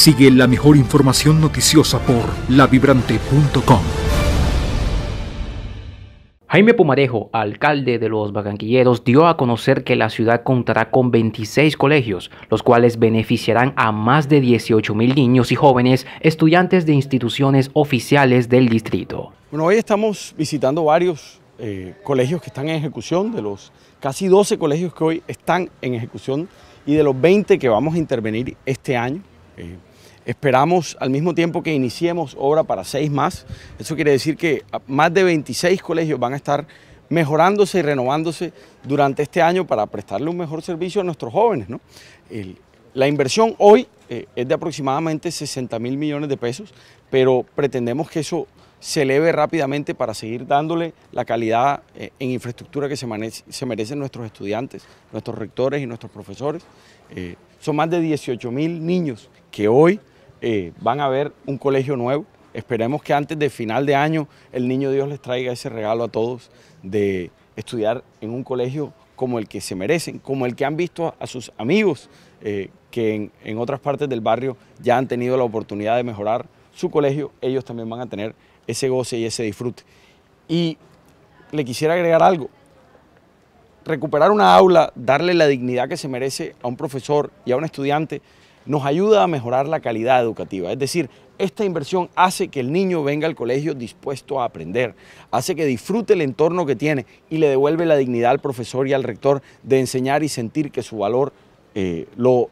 Sigue la mejor información noticiosa por lavibrante.com. Jaime Pumarejo, alcalde de los Barranquilleros, dio a conocer que la ciudad contará con 26 colegios, los cuales beneficiarán a más de 18 mil niños y jóvenes estudiantes de instituciones oficiales del distrito. Bueno, hoy estamos visitando varios eh, colegios que están en ejecución, de los casi 12 colegios que hoy están en ejecución y de los 20 que vamos a intervenir este año. Eh, Esperamos al mismo tiempo que iniciemos obra para seis más. Eso quiere decir que más de 26 colegios van a estar mejorándose y renovándose durante este año para prestarle un mejor servicio a nuestros jóvenes. la inversión hoy eh, es de aproximadamente 60 mil millones de pesos, pero pretendemos que eso se eleve rápidamente para seguir dándole la calidad eh, en infraestructura que se, merecen nuestros estudiantes, nuestros rectores y nuestros profesores. Eh, son más de 18 mil niños que hoy eh, van a ver un colegio nuevo. Esperemos que antes de final de año el niño Dios les traiga ese regalo a todos de estudiar en un colegio como el que se merecen, como el que han visto a sus amigos eh, que en otras partes del barrio ya han tenido la oportunidad de mejorar su colegio, ellos también van a tener ese goce y ese disfrute. Y le quisiera agregar algo, recuperar una aula, darle la dignidad que se merece a un profesor y a un estudiante, nos ayuda a mejorar la calidad educativa. Es decir, esta inversión hace que el niño venga al colegio dispuesto a aprender, hace que disfrute el entorno que tiene y le devuelve la dignidad al profesor y al rector de enseñar y sentir que su valor eh, lo,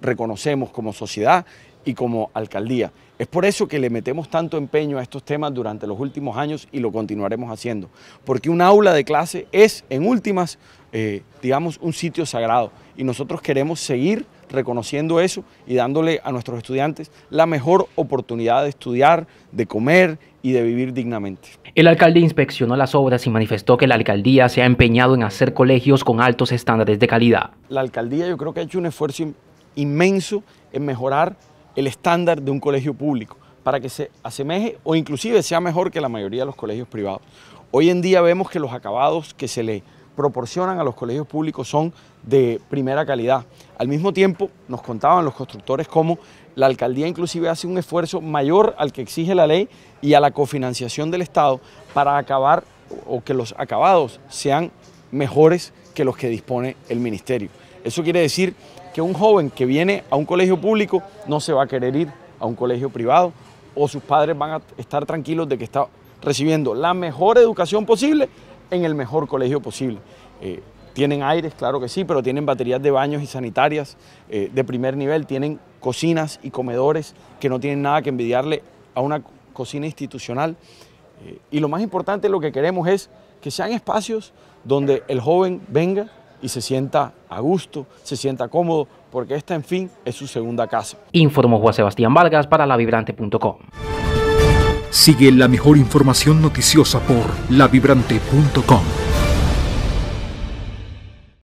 reconocemos como sociedad y como alcaldía. Es por eso que le metemos tanto empeño a estos temas durante los últimos años y lo continuaremos haciendo, porque un aula de clase es, en últimas, eh, digamos, un sitio sagrado y nosotros queremos seguir reconociendo eso y dándole a nuestros estudiantes la mejor oportunidad de estudiar, de comer y de vivir dignamente. El alcalde inspeccionó las obras y manifestó que la alcaldía se ha empeñado en hacer colegios con altos estándares de calidad. La alcaldía yo creo que ha hecho un esfuerzo inmenso en mejorar el estándar de un colegio público para que se asemeje o inclusive sea mejor que la mayoría de los colegios privados. Hoy en día vemos que los acabados que se le proporcionan a los colegios públicos son de primera calidad. Al mismo tiempo, nos contaban los constructores cómo la alcaldía inclusive hace un esfuerzo mayor al que exige la ley y a la cofinanciación del Estado para acabar o que los acabados sean mejores que los que dispone el ministerio. Eso quiere decir que un joven que viene a un colegio público no se va a querer ir a un colegio privado o sus padres van a estar tranquilos de que está recibiendo la mejor educación posible en el mejor colegio posible. Eh, tienen aires, claro que sí, pero tienen baterías de baños y sanitarias eh, de primer nivel, tienen cocinas y comedores que no tienen nada que envidiarle a una cocina institucional. Eh, y lo más importante, lo que queremos es que sean espacios donde el joven venga y se sienta a gusto, se sienta cómodo, porque esta, en fin, es su segunda casa. Informó Juan Sebastián Vargas para lavibrante.com. Sigue la mejor información noticiosa por lavibrante.com.